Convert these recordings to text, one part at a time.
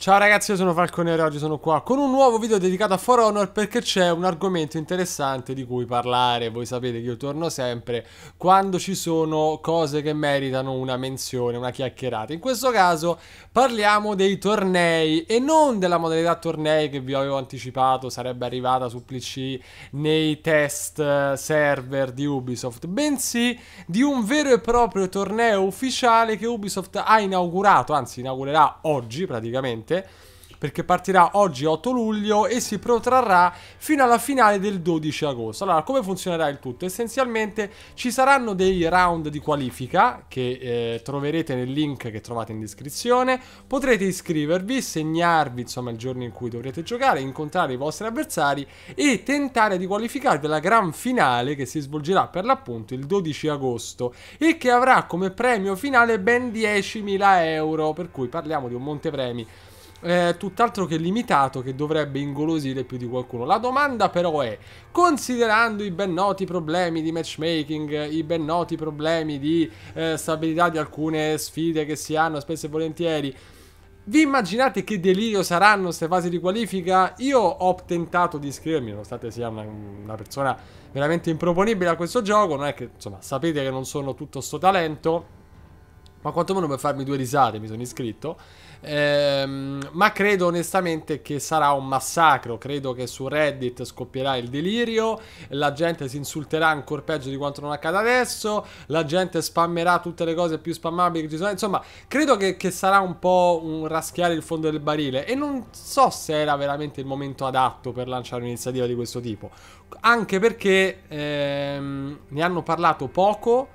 Ciao ragazzi, io sono Falconero e oggi sono qua con un nuovo video dedicato a For Honor perché c'è un argomento interessante di cui parlare. Voi sapete che io torno sempre quando ci sono cose che meritano una menzione, una chiacchierata. In questo caso parliamo dei tornei e non della modalità tornei che vi avevo anticipato sarebbe arrivata su PC nei test eh, server di Ubisoft, bensì di un vero e proprio torneo ufficiale che Ubisoft ha inaugurato, anzi inaugurerà oggi praticamente velocemente perché partirà oggi 8 luglio e si protrarrà fino alla finale del 12 agosto. Allora, come funzionerà il tutto? Essenzialmente ci saranno dei round di qualifica che eh, troverete nel link che trovate in descrizione. Potrete iscrivervi, segnarvi insomma il giorno in cui dovrete giocare, incontrare i vostri avversari e tentare di qualificarvi alla gran finale che si svolgerà per l'appunto il 12 agosto e che avrà come premio finale ben 10.000 euro, per cui parliamo di un montepremi eh, tutt'altro che limitato che dovrebbe ingolosire più di qualcuno. La domanda però è, considerando i ben noti problemi di matchmaking, i ben noti problemi di eh, stabilità di alcune sfide che si hanno spesso e volentieri, vi immaginate che delirio saranno queste fasi di qualifica? Io ho tentato di iscrivermi, nonostante sia una, una persona veramente improponibile a questo gioco, non è che, insomma, sapete che non sono tutto sto talento, ma quantomeno per farmi due risate mi sono iscritto. Ehm, ma credo onestamente che sarà un massacro. Credo che su Reddit scoppierà il delirio. La gente si insulterà ancora peggio di quanto non accada adesso. La gente spammerà tutte le cose più spammabili che ci sono. Insomma, credo che, che sarà un po' un raschiare il fondo del barile. E non so se era veramente il momento adatto per lanciare un'iniziativa di questo tipo. Anche perché ehm, ne hanno parlato poco.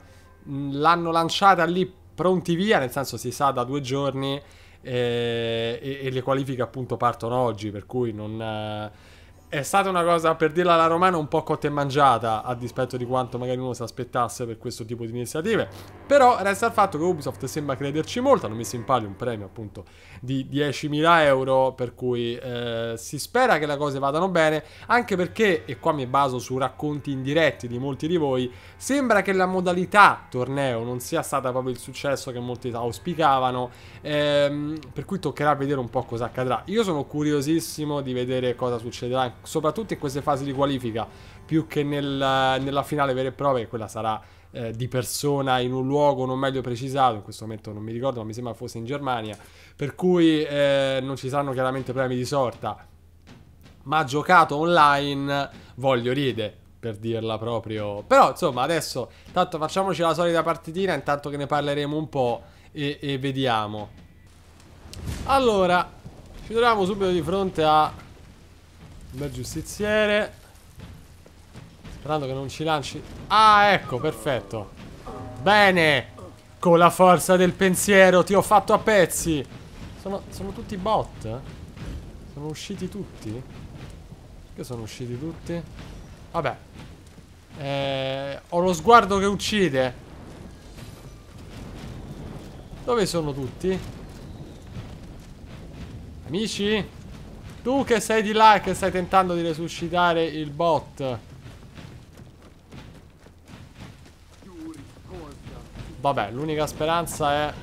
L'hanno lanciata lì pronti via, nel senso si sa da due giorni eh, e, e, le qualifiche appunto partono oggi, per cui non... Eh, è stata una cosa, per dirla alla romana, un po' cotta e mangiata, a dispetto di quanto magari uno si aspettasse per questo tipo di iniziative. Però resta il fatto che Ubisoft sembra crederci molto, hanno messo in palio un premio appunto di 10.000 euro, per cui eh, si spera che le cose vadano bene, anche perché, e qua mi baso su racconti indiretti di molti di voi, sembra che la modalità torneo non sia stata proprio il successo che molti auspicavano, ehm, per cui toccherà vedere un po' cosa accadrà. Io sono curiosissimo di vedere cosa succederà soprattutto in queste fasi di qualifica, più che nel, nella finale vera e propria, che quella sarà eh, di persona in un luogo non meglio precisato, in questo momento non mi ricordo, ma mi sembra fosse in Germania, per cui eh, non ci saranno chiaramente premi di sorta, ma giocato online voglio ride, per dirla proprio. Però insomma, adesso tanto facciamoci la solita partitina, intanto che ne parleremo un po' e, e vediamo. Allora, ci troviamo subito di fronte a un bel giustiziere. Sperando che non ci lanci... Ah, ecco, perfetto. Bene! Con la forza del pensiero ti ho fatto a pezzi! Sono, sono tutti bot? Eh? Sono usciti tutti? Perché sono usciti tutti? Vabbè. Eh, ho lo sguardo che uccide. Dove sono tutti? Amici? Tu che sei di là e che stai tentando di resuscitare il bot. Vabbè, l'unica speranza è...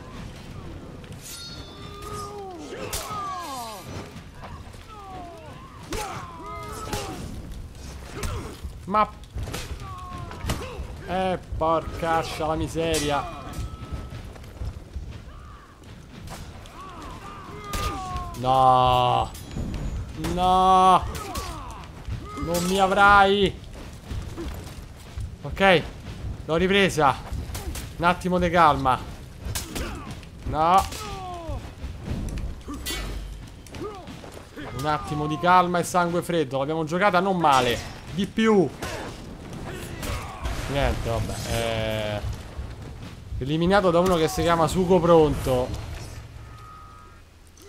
Ma... Eh, porcaccia la miseria. No. No! Non mi avrai! Ok, l'ho ripresa. Un attimo di calma. No. Un attimo di calma e sangue freddo. L'abbiamo giocata non male. Di più. Niente, vabbè. Eh... Eliminato da uno che si chiama Sugo Pronto.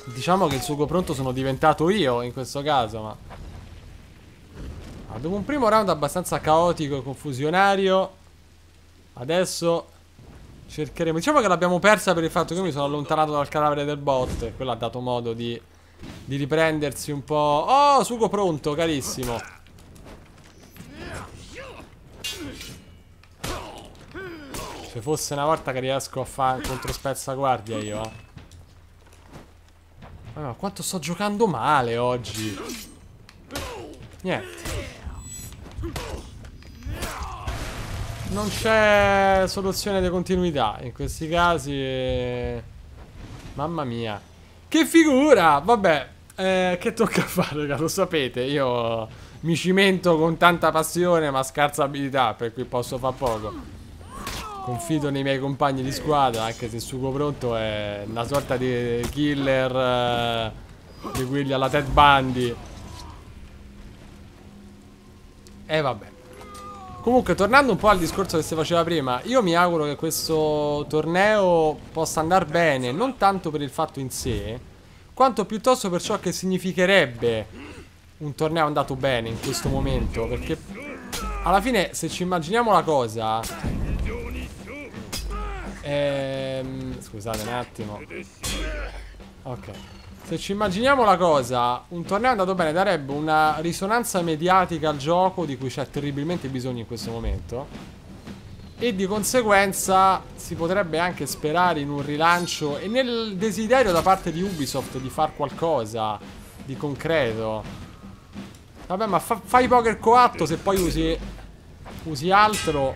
Diciamo che il sugo pronto sono diventato io in questo caso, ma... ma... dopo un primo round abbastanza caotico e confusionario, adesso cercheremo... Diciamo che l'abbiamo persa per il fatto che io mi sono allontanato dal cadavere del bot, e quello ha dato modo di... di riprendersi un po'... Oh, sugo pronto, carissimo! Se fosse una volta che riesco a fare contro spezza guardia io, eh. Allora, quanto sto giocando male oggi. Niente. Non c'è soluzione di continuità in questi casi. Mamma mia. Che figura! Vabbè, eh, che tocca fare, lo sapete. Io mi cimento con tanta passione ma scarsa abilità, per cui posso far poco. Confido nei miei compagni di squadra, anche se il sugo pronto è una sorta di killer eh, di quelli alla Ted Bundy. E vabbè. Comunque, tornando un po' al discorso che si faceva prima, io mi auguro che questo torneo possa andare bene, non tanto per il fatto in sé, quanto piuttosto per ciò che significherebbe un torneo andato bene in questo momento, perché alla fine se ci immaginiamo la cosa, Ehm, scusate un attimo. Ok. Se ci immaginiamo la cosa, un torneo andato bene darebbe una risonanza mediatica al gioco di cui c'è terribilmente bisogno in questo momento. E di conseguenza si potrebbe anche sperare in un rilancio e nel desiderio da parte di Ubisoft di far qualcosa di concreto. Vabbè, ma fa, fai poker coatto se poi usi, usi altro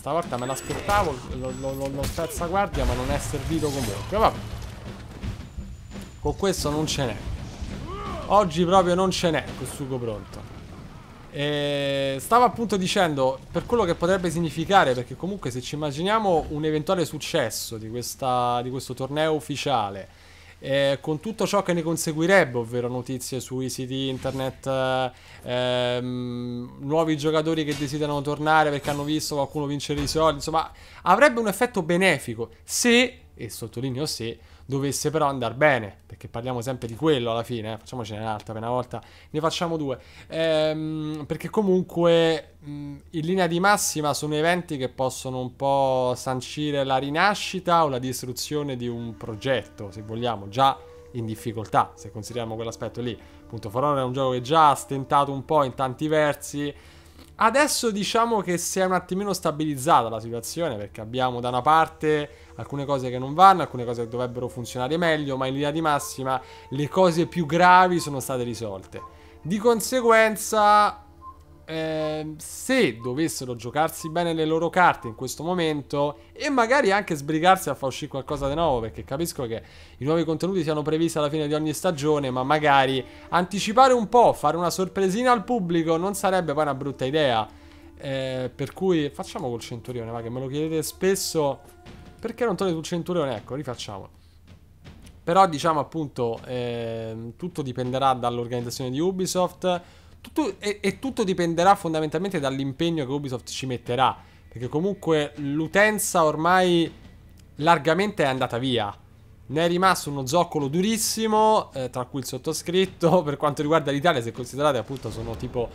Stavolta me l'aspettavo, l'ho persa guardia, ma non è servito comunque. Vabbè. Con questo non ce n'è. Oggi proprio non ce n'è questo sugo pronto. E stavo appunto dicendo, per quello che potrebbe significare, perché comunque se ci immaginiamo un eventuale successo di, questa, di questo torneo ufficiale, eh, con tutto ciò che ne conseguirebbe, ovvero notizie sui siti internet, eh, ehm, nuovi giocatori che desiderano tornare perché hanno visto qualcuno vincere i soldi, insomma avrebbe un effetto benefico se e sottolineo se dovesse però andare bene, perché parliamo sempre di quello alla fine, eh? facciamocene un'altra per una volta, ne facciamo due, ehm, perché comunque mh, in linea di massima sono eventi che possono un po' sancire la rinascita o la distruzione di un progetto, se vogliamo, già in difficoltà, se consideriamo quell'aspetto lì. Appunto, For Honor è un gioco che già ha stentato un po' in tanti versi, Adesso diciamo che si è un attimino stabilizzata la situazione perché abbiamo da una parte alcune cose che non vanno, alcune cose che dovrebbero funzionare meglio, ma in linea di massima le cose più gravi sono state risolte. Di conseguenza eh, se dovessero giocarsi bene le loro carte in questo momento e magari anche sbrigarsi a far uscire qualcosa di nuovo, perché capisco che i nuovi contenuti siano previsti alla fine di ogni stagione, ma magari anticipare un po', fare una sorpresina al pubblico non sarebbe poi una brutta idea. Eh, per cui facciamo col centurione, ma che me lo chiedete spesso. Perché non torni sul centurione? Ecco, rifacciamo. Però diciamo appunto, eh, tutto dipenderà dall'organizzazione di Ubisoft tutto, e, e tutto dipenderà fondamentalmente dall'impegno che Ubisoft ci metterà. Perché comunque l'utenza ormai largamente è andata via. Ne è rimasto uno zoccolo durissimo, eh, tra cui il sottoscritto. Per quanto riguarda l'Italia, se considerate appunto sono tipo...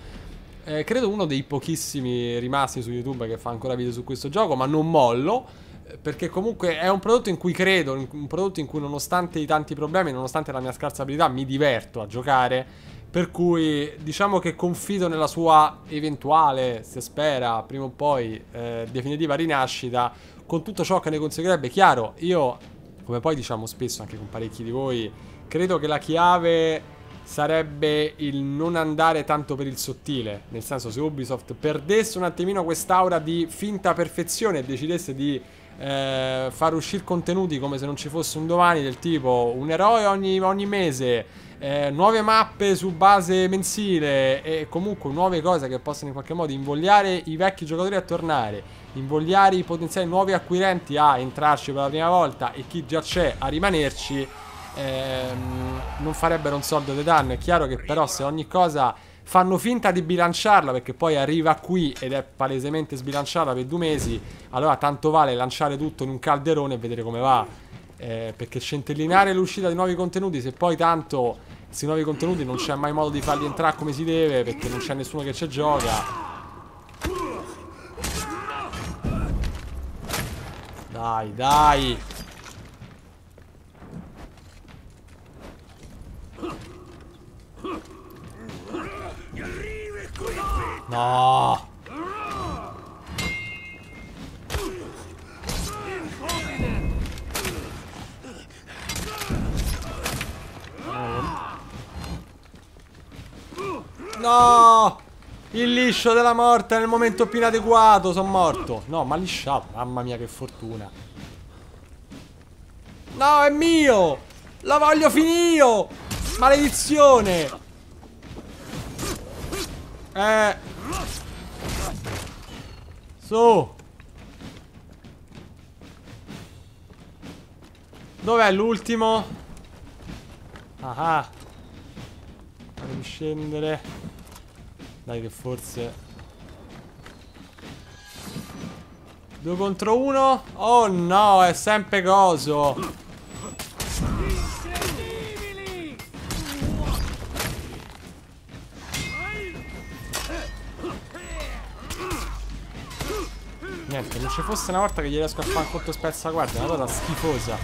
Eh, credo uno dei pochissimi rimasti su YouTube che fa ancora video su questo gioco, ma non mollo. Eh, perché comunque è un prodotto in cui credo, un prodotto in cui nonostante i tanti problemi, nonostante la mia scarsa abilità, mi diverto a giocare. Per cui diciamo che confido nella sua eventuale, si spera, prima o poi, eh, definitiva rinascita, con tutto ciò che ne conseguirebbe. Chiaro, io, come poi diciamo spesso anche con parecchi di voi, credo che la chiave sarebbe il non andare tanto per il sottile. Nel senso, se Ubisoft perdesse un attimino quest'aura di finta perfezione e decidesse di eh, far uscire contenuti come se non ci fosse un domani del tipo un eroe ogni, ogni mese, eh, nuove mappe su base mensile e comunque nuove cose che possono in qualche modo invogliare i vecchi giocatori a tornare, invogliare i potenziali nuovi acquirenti a entrarci per la prima volta e chi già c'è a rimanerci, ehm, non farebbero un soldo di danno. È chiaro che però se ogni cosa fanno finta di bilanciarla perché poi arriva qui ed è palesemente sbilanciata per due mesi, allora tanto vale lanciare tutto in un calderone e vedere come va. Eh, perché centellinare l'uscita di nuovi contenuti, se poi tanto questi nuovi contenuti non c'è mai modo di farli entrare come si deve, perché non c'è nessuno che ci gioca. Dai, dai! No! No! Il liscio della morte nel momento più inadeguato, sono morto. No, ma lisciato, mamma mia che fortuna. No, è mio! La voglio finire! Maledizione! Eh... Su! Dov'è l'ultimo? Ah, ah Fammi scendere. Dai che forse... Due contro uno? Oh no, è sempre coso! niente, non ci fosse una volta che gli riesco a fare cotto spezza guardia, è una cosa schifosa.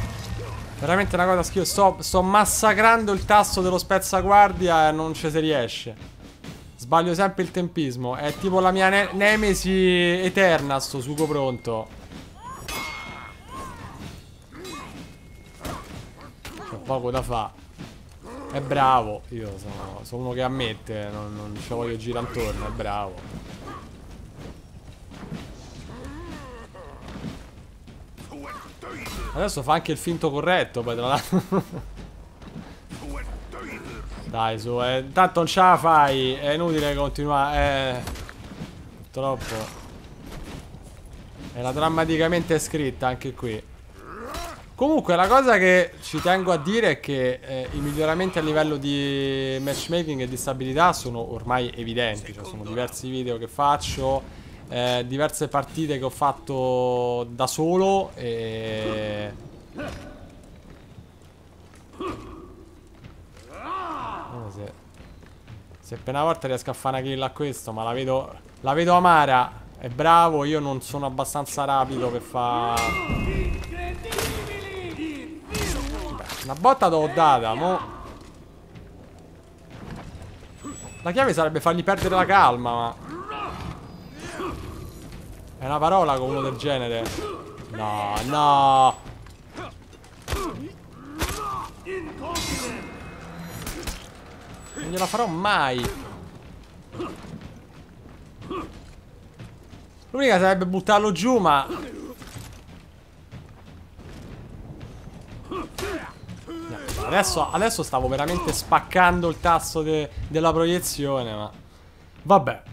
Veramente una cosa schifosa. Sto, sto massacrando il tasto dello spezza guardia e non ci si riesce. Sbaglio sempre il tempismo. È tipo la mia ne nemesi eterna, sto sugo pronto. C'è poco da fa. È bravo. Io sono, sono, uno che ammette, non, non ci voglio girare intorno, è bravo. Adesso fa anche il finto corretto, poi tra l'altro. Dai, su, eh, tanto non ce la fai, è inutile continuare, eh, purtroppo. Era drammaticamente scritta anche qui. Comunque la cosa che ci tengo a dire è che eh, i miglioramenti a livello di matchmaking e di stabilità sono ormai evidenti, cioè sono diversi video che faccio eh, diverse partite che ho fatto da solo e... Non so se... Se appena una volta riesco a fare una kill a questo, ma la vedo... La vedo amara. È bravo, io non sono abbastanza rapido per fare... Una botta l'ho data, mo... La chiave sarebbe fargli perdere la calma, ma... È una parola con uno del genere. No, no. Non gliela farò mai. L'unica sarebbe buttarlo giù, ma... Adesso, adesso stavo veramente spaccando il tasto de della proiezione, ma... Vabbè.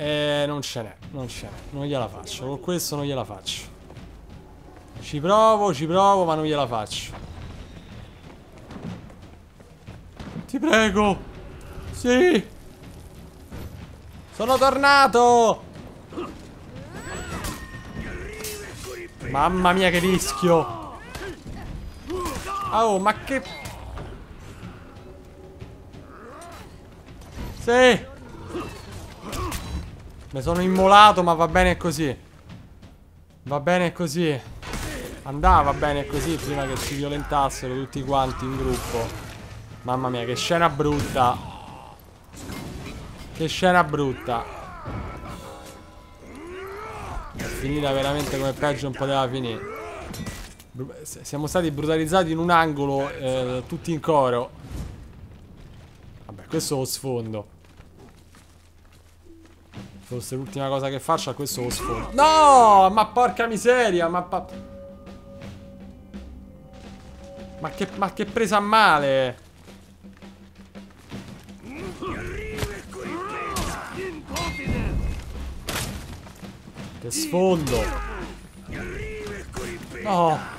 Eh, non ce n'è, non ce n'è. Non gliela faccio. Con questo non gliela faccio. Ci provo, ci provo, ma non gliela faccio. Ti prego. Sì. Sono tornato. Mamma mia che rischio. Oh, ma che... Sì. Mi sono immolato ma va bene così Va bene così Andava bene così prima che ci violentassero tutti quanti in gruppo Mamma mia che scena brutta Che scena brutta È finita veramente come peggio non poteva finire Siamo stati brutalizzati in un angolo eh, tutti in coro Vabbè questo lo sfondo Forse l'ultima cosa che faccio è questo lo sfondo. No! Ma porca miseria! Ma... Ma che, ma che presa a male! Che sfondo! No!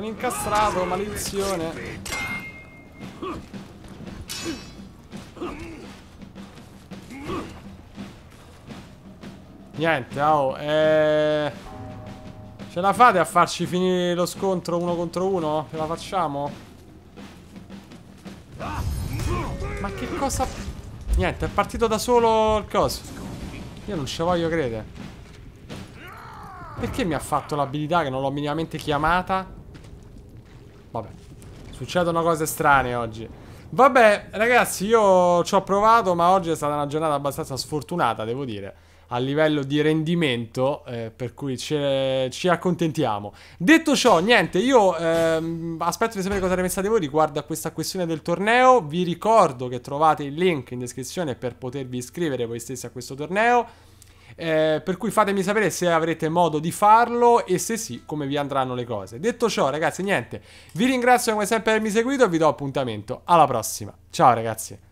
Sono incastrato, maledizione. Niente, oh, eh... Ce la fate a farci finire lo scontro uno contro uno? Ce la facciamo? Ma che cosa... Niente, è partito da solo il coso. Io non ci voglio credere. Perché mi ha fatto l'abilità che non l'ho minimamente chiamata? Vabbè. Succedono cose strane oggi. Vabbè, ragazzi, io ci ho provato, ma oggi è stata una giornata abbastanza sfortunata, devo dire a livello di rendimento, eh, per cui ce, ci accontentiamo. Detto ciò, niente, io ehm, aspetto di sapere cosa ne pensate voi riguardo a questa questione del torneo. Vi ricordo che trovate il link in descrizione per potervi iscrivere voi stessi a questo torneo eh, per cui fatemi sapere se avrete modo di farlo e se sì come vi andranno le cose. Detto ciò ragazzi niente, vi ringrazio come sempre per avermi seguito e vi do appuntamento alla prossima. Ciao ragazzi!